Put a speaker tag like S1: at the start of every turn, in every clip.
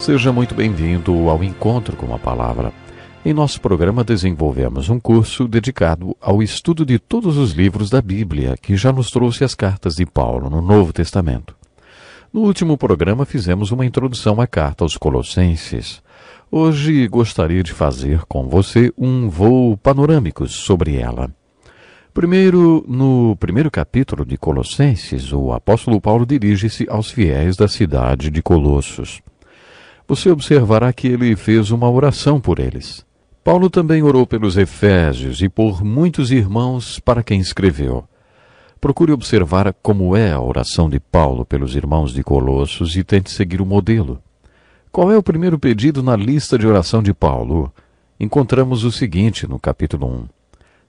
S1: Seja muito bem-vindo ao Encontro com a Palavra. Em nosso programa desenvolvemos um curso dedicado ao estudo de todos os livros da Bíblia, que já nos trouxe as cartas de Paulo no Novo Testamento. No último programa fizemos uma introdução à carta aos Colossenses. Hoje gostaria de fazer com você um voo panorâmico sobre ela. Primeiro, no primeiro capítulo de Colossenses, o apóstolo Paulo dirige-se aos fiéis da cidade de Colossos você observará que ele fez uma oração por eles. Paulo também orou pelos Efésios e por muitos irmãos para quem escreveu. Procure observar como é a oração de Paulo pelos irmãos de Colossos e tente seguir o modelo. Qual é o primeiro pedido na lista de oração de Paulo? Encontramos o seguinte no capítulo 1.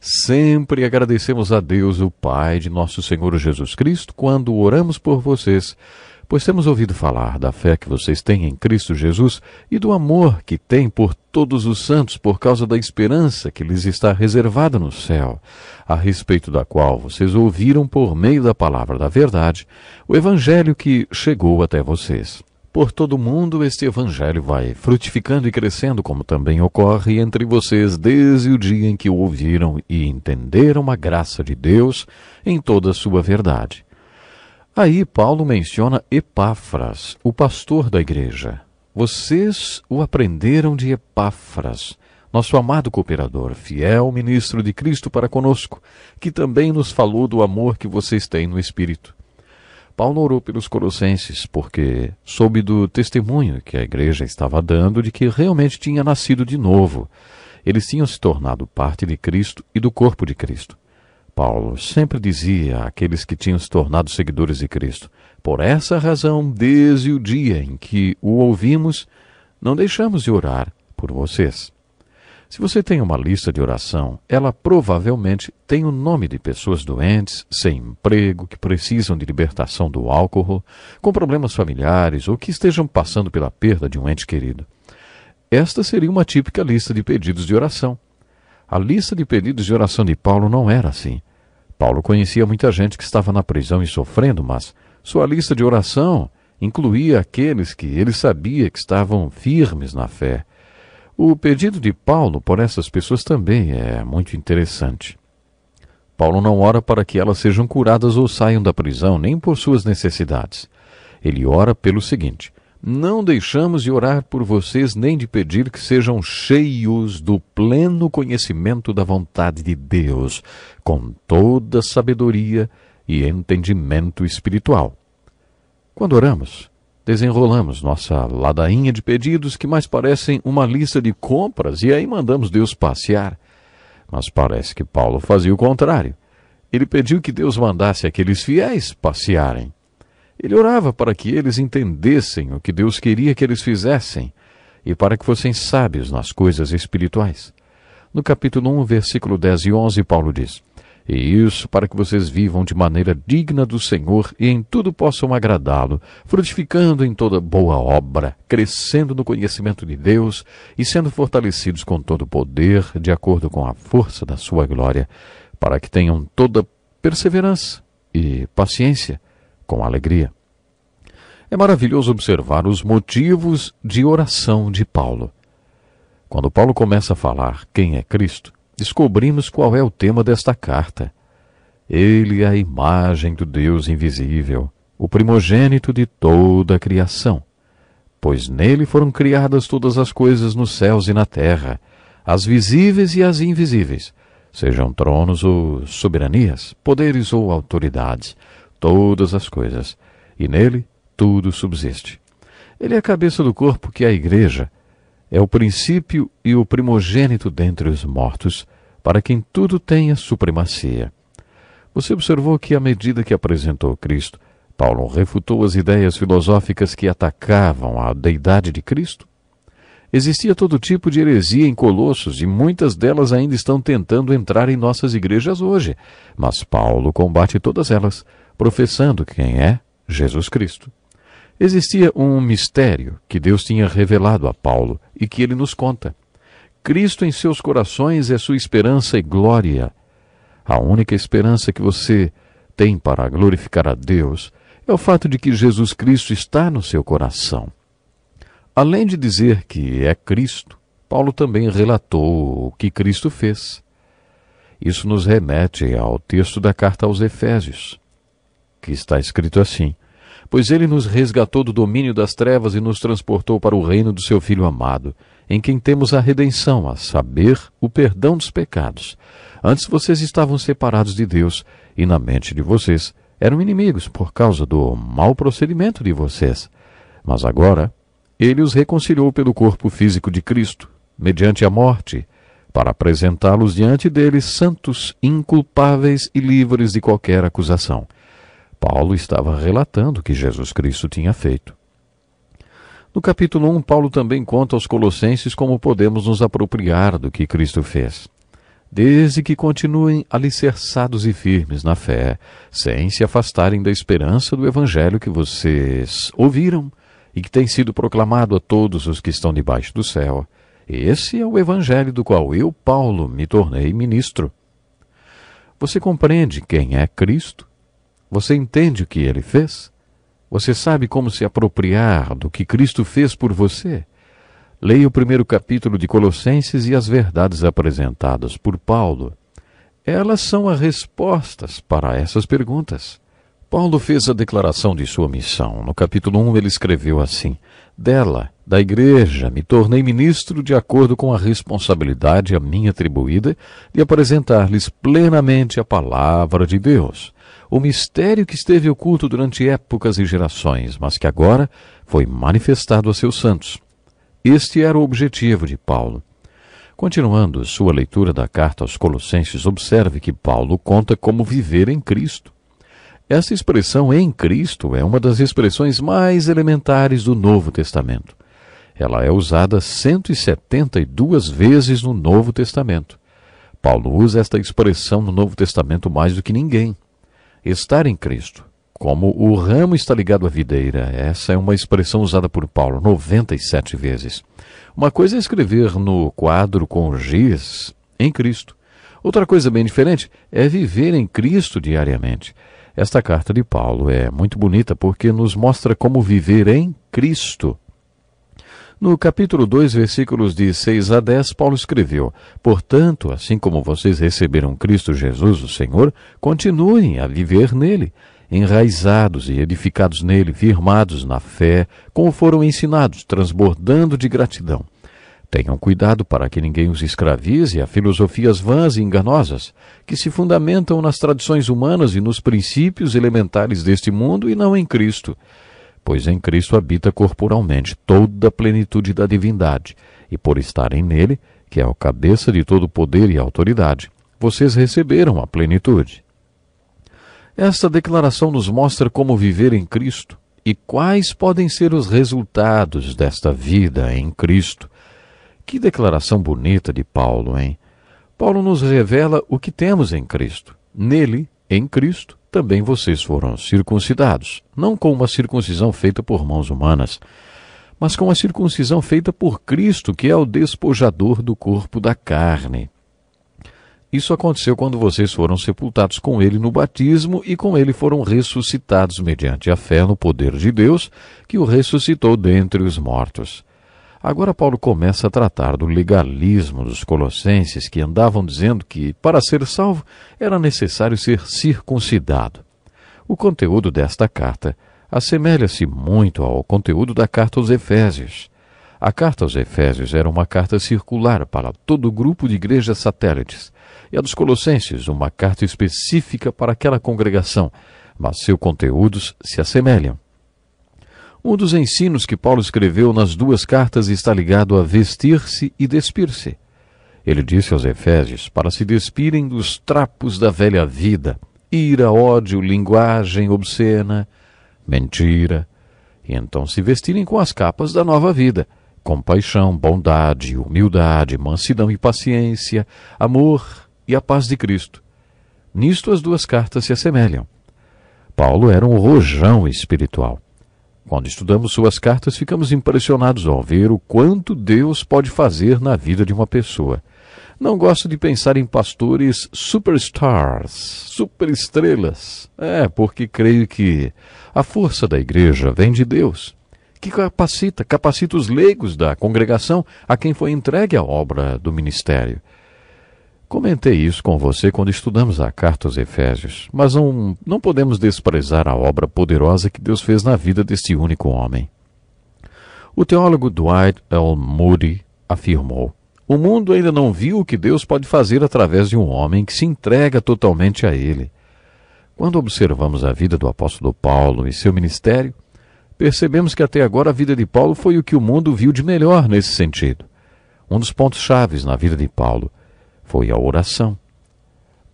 S1: Sempre agradecemos a Deus, o Pai de nosso Senhor Jesus Cristo, quando oramos por vocês pois temos ouvido falar da fé que vocês têm em Cristo Jesus e do amor que têm por todos os santos por causa da esperança que lhes está reservada no céu, a respeito da qual vocês ouviram por meio da palavra da verdade, o evangelho que chegou até vocês. Por todo o mundo este evangelho vai frutificando e crescendo, como também ocorre entre vocês desde o dia em que o ouviram e entenderam a graça de Deus em toda a sua verdade. Aí Paulo menciona Epáfras, o pastor da igreja. Vocês o aprenderam de Epáfras, nosso amado cooperador, fiel ministro de Cristo para conosco, que também nos falou do amor que vocês têm no Espírito. Paulo orou pelos colossenses, porque soube do testemunho que a igreja estava dando de que realmente tinha nascido de novo. Eles tinham se tornado parte de Cristo e do corpo de Cristo. Paulo sempre dizia àqueles que tinham se tornado seguidores de Cristo: Por essa razão, desde o dia em que o ouvimos, não deixamos de orar por vocês. Se você tem uma lista de oração, ela provavelmente tem o nome de pessoas doentes, sem emprego, que precisam de libertação do álcool, com problemas familiares ou que estejam passando pela perda de um ente querido. Esta seria uma típica lista de pedidos de oração. A lista de pedidos de oração de Paulo não era assim. Paulo conhecia muita gente que estava na prisão e sofrendo, mas sua lista de oração incluía aqueles que ele sabia que estavam firmes na fé. O pedido de Paulo por essas pessoas também é muito interessante. Paulo não ora para que elas sejam curadas ou saiam da prisão, nem por suas necessidades. Ele ora pelo seguinte: não deixamos de orar por vocês nem de pedir que sejam cheios do pleno conhecimento da vontade de Deus, com toda sabedoria e entendimento espiritual. Quando oramos, desenrolamos nossa ladainha de pedidos que mais parecem uma lista de compras e aí mandamos Deus passear. Mas parece que Paulo fazia o contrário. Ele pediu que Deus mandasse aqueles fiéis passearem. Ele orava para que eles entendessem o que Deus queria que eles fizessem e para que fossem sábios nas coisas espirituais. No capítulo 1, versículo 10 e 11, Paulo diz: E isso para que vocês vivam de maneira digna do Senhor e em tudo possam agradá-lo, frutificando em toda boa obra, crescendo no conhecimento de Deus e sendo fortalecidos com todo poder, de acordo com a força da sua glória, para que tenham toda perseverança e paciência com alegria. É maravilhoso observar os motivos de oração de Paulo. Quando Paulo começa a falar quem é Cristo, descobrimos qual é o tema desta carta. Ele é a imagem do Deus invisível, o primogênito de toda a criação. Pois nele foram criadas todas as coisas nos céus e na terra, as visíveis e as invisíveis, sejam tronos ou soberanias, poderes ou autoridades todas as coisas, e nele tudo subsiste. Ele é a cabeça do corpo que é a igreja, é o princípio e o primogênito dentre os mortos, para quem tudo tenha supremacia. Você observou que, à medida que apresentou Cristo, Paulo refutou as ideias filosóficas que atacavam a deidade de Cristo? Existia todo tipo de heresia em Colossos e muitas delas ainda estão tentando entrar em nossas igrejas hoje, mas Paulo combate todas elas professando quem é Jesus Cristo. Existia um mistério que Deus tinha revelado a Paulo e que ele nos conta. Cristo em seus corações é sua esperança e glória. A única esperança que você tem para glorificar a Deus é o fato de que Jesus Cristo está no seu coração. Além de dizer que é Cristo, Paulo também relatou o que Cristo fez. Isso nos remete ao texto da carta aos Efésios que está escrito assim: Pois ele nos resgatou do domínio das trevas e nos transportou para o reino do seu Filho amado, em quem temos a redenção, a saber, o perdão dos pecados. Antes vocês estavam separados de Deus, e na mente de vocês eram inimigos por causa do mau procedimento de vocês. Mas agora, ele os reconciliou pelo corpo físico de Cristo, mediante a morte, para apresentá-los diante dele santos, inculpáveis e livres de qualquer acusação. Paulo estava relatando o que Jesus Cristo tinha feito. No capítulo 1, Paulo também conta aos Colossenses como podemos nos apropriar do que Cristo fez, desde que continuem alicerçados e firmes na fé, sem se afastarem da esperança do Evangelho que vocês ouviram e que tem sido proclamado a todos os que estão debaixo do céu. Esse é o Evangelho do qual eu, Paulo, me tornei ministro. Você compreende quem é Cristo? Você entende o que ele fez? Você sabe como se apropriar do que Cristo fez por você? Leia o primeiro capítulo de Colossenses e as verdades apresentadas por Paulo. Elas são as respostas para essas perguntas. Paulo fez a declaração de sua missão. No capítulo 1, ele escreveu assim: Dela, da igreja, me tornei ministro de acordo com a responsabilidade a mim atribuída de apresentar-lhes plenamente a palavra de Deus, o mistério que esteve oculto durante épocas e gerações, mas que agora foi manifestado a seus santos. Este era o objetivo de Paulo. Continuando sua leitura da carta aos Colossenses, observe que Paulo conta como viver em Cristo. Essa expressão em Cristo é uma das expressões mais elementares do Novo Testamento. Ela é usada 172 vezes no Novo Testamento. Paulo usa esta expressão no Novo Testamento mais do que ninguém estar em Cristo. Como o ramo está ligado à videira, essa é uma expressão usada por Paulo 97 vezes. Uma coisa é escrever no quadro com giz em Cristo. Outra coisa bem diferente é viver em Cristo diariamente. Esta carta de Paulo é muito bonita porque nos mostra como viver em Cristo. No capítulo 2, versículos de 6 a 10, Paulo escreveu: Portanto, assim como vocês receberam Cristo Jesus, o Senhor, continuem a viver nele, enraizados e edificados nele, firmados na fé, como foram ensinados, transbordando de gratidão. Tenham cuidado para que ninguém os escravize a filosofias vãs e enganosas, que se fundamentam nas tradições humanas e nos princípios elementares deste mundo e não em Cristo pois em Cristo habita corporalmente toda a plenitude da divindade, e por estarem nele, que é o cabeça de todo poder e autoridade, vocês receberam a plenitude. Esta declaração nos mostra como viver em Cristo e quais podem ser os resultados desta vida em Cristo. Que declaração bonita de Paulo, hein? Paulo nos revela o que temos em Cristo. Nele, em Cristo, também vocês foram circuncidados, não com uma circuncisão feita por mãos humanas, mas com a circuncisão feita por Cristo, que é o despojador do corpo da carne. Isso aconteceu quando vocês foram sepultados com ele no batismo e com ele foram ressuscitados mediante a fé no poder de Deus, que o ressuscitou dentre os mortos. Agora Paulo começa a tratar do legalismo dos colossenses que andavam dizendo que, para ser salvo, era necessário ser circuncidado. O conteúdo desta carta assemelha-se muito ao conteúdo da carta aos Efésios. A carta aos Efésios era uma carta circular para todo o grupo de igrejas satélites, e a dos Colossenses, uma carta específica para aquela congregação, mas seus conteúdos se assemelham. Um dos ensinos que Paulo escreveu nas duas cartas está ligado a vestir-se e despir-se. Ele disse aos Efésios para se despirem dos trapos da velha vida, ira, ódio, linguagem obscena, mentira, e então se vestirem com as capas da nova vida, compaixão, bondade, humildade, mansidão e paciência, amor e a paz de Cristo. Nisto as duas cartas se assemelham. Paulo era um rojão espiritual. Quando estudamos suas cartas, ficamos impressionados ao ver o quanto Deus pode fazer na vida de uma pessoa. Não gosto de pensar em pastores superstars, superestrelas. É, porque creio que a força da igreja vem de Deus, que capacita, capacita os leigos da congregação a quem foi entregue a obra do ministério. Comentei isso com você quando estudamos a carta aos Efésios, mas não, não podemos desprezar a obra poderosa que Deus fez na vida deste único homem. O teólogo Dwight L. Moody afirmou: O mundo ainda não viu o que Deus pode fazer através de um homem que se entrega totalmente a Ele. Quando observamos a vida do apóstolo Paulo e seu ministério, percebemos que até agora a vida de Paulo foi o que o mundo viu de melhor nesse sentido. Um dos pontos chaves na vida de Paulo foi a oração.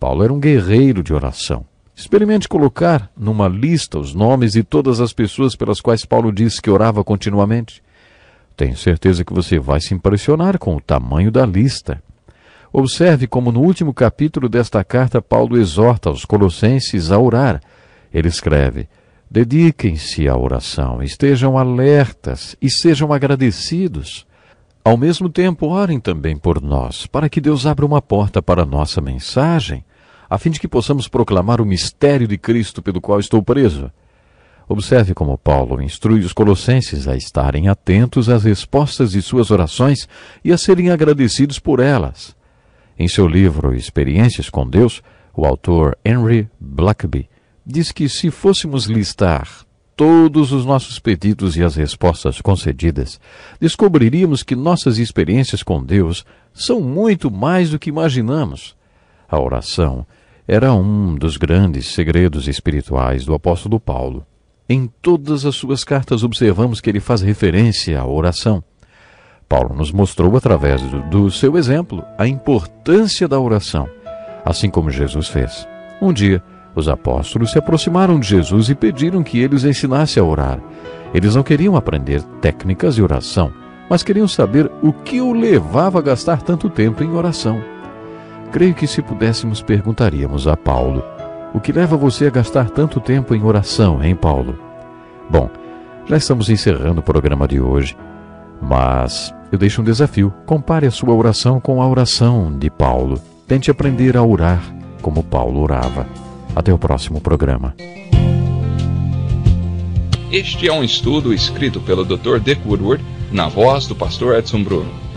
S1: Paulo era um guerreiro de oração. Experimente colocar numa lista os nomes de todas as pessoas pelas quais Paulo disse que orava continuamente. Tenho certeza que você vai se impressionar com o tamanho da lista. Observe como no último capítulo desta carta Paulo exorta os colossenses a orar. Ele escreve: Dediquem-se à oração, estejam alertas e sejam agradecidos. Ao mesmo tempo, orem também por nós, para que Deus abra uma porta para a nossa mensagem, a fim de que possamos proclamar o mistério de Cristo pelo qual estou preso. Observe como Paulo instrui os colossenses a estarem atentos às respostas de suas orações e a serem agradecidos por elas. Em seu livro Experiências com Deus, o autor Henry Blackaby diz que se fôssemos listar todos os nossos pedidos e as respostas concedidas, descobriríamos que nossas experiências com Deus são muito mais do que imaginamos. A oração era um dos grandes segredos espirituais do apóstolo Paulo. Em todas as suas cartas observamos que ele faz referência à oração. Paulo nos mostrou através do, seu exemplo a importância da oração, assim como Jesus fez. Um dia, os apóstolos se aproximaram de Jesus e pediram que ele os ensinasse a orar. Eles não queriam aprender técnicas de oração, mas queriam saber o que o levava a gastar tanto tempo em oração. Creio que se pudéssemos perguntaríamos a Paulo: O que leva você a gastar tanto tempo em oração, hein, Paulo? Bom, já estamos encerrando o programa de hoje, mas eu deixo um desafio: compare a sua oração com a oração de Paulo. Tente aprender a orar como Paulo orava. Até o próximo programa. Este é um estudo escrito pelo Dr. Dick Woodward, na voz do pastor Edson Bruno.